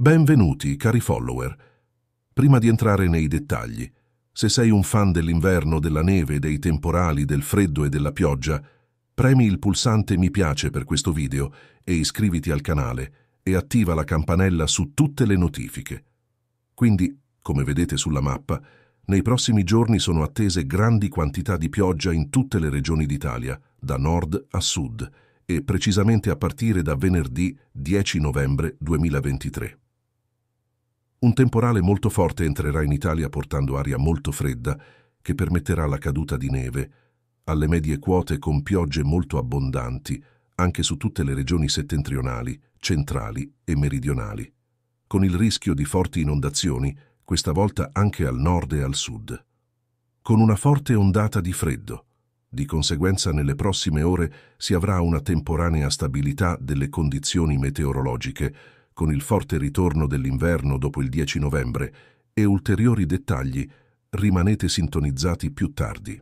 Benvenuti, cari follower. Prima di entrare nei dettagli, se sei un fan dell'inverno, della neve, dei temporali, del freddo e della pioggia, premi il pulsante mi piace per questo video e iscriviti al canale e attiva la campanella su tutte le notifiche. Quindi, come vedete sulla mappa, nei prossimi giorni sono attese grandi quantità di pioggia in tutte le regioni d'Italia, da nord a sud, e precisamente a partire da venerdì 10 novembre 2023. Un temporale molto forte entrerà in Italia portando aria molto fredda che permetterà la caduta di neve, alle medie quote con piogge molto abbondanti anche su tutte le regioni settentrionali, centrali e meridionali, con il rischio di forti inondazioni, questa volta anche al nord e al sud. Con una forte ondata di freddo, di conseguenza nelle prossime ore si avrà una temporanea stabilità delle condizioni meteorologiche, con il forte ritorno dell'inverno dopo il 10 novembre e ulteriori dettagli, rimanete sintonizzati più tardi.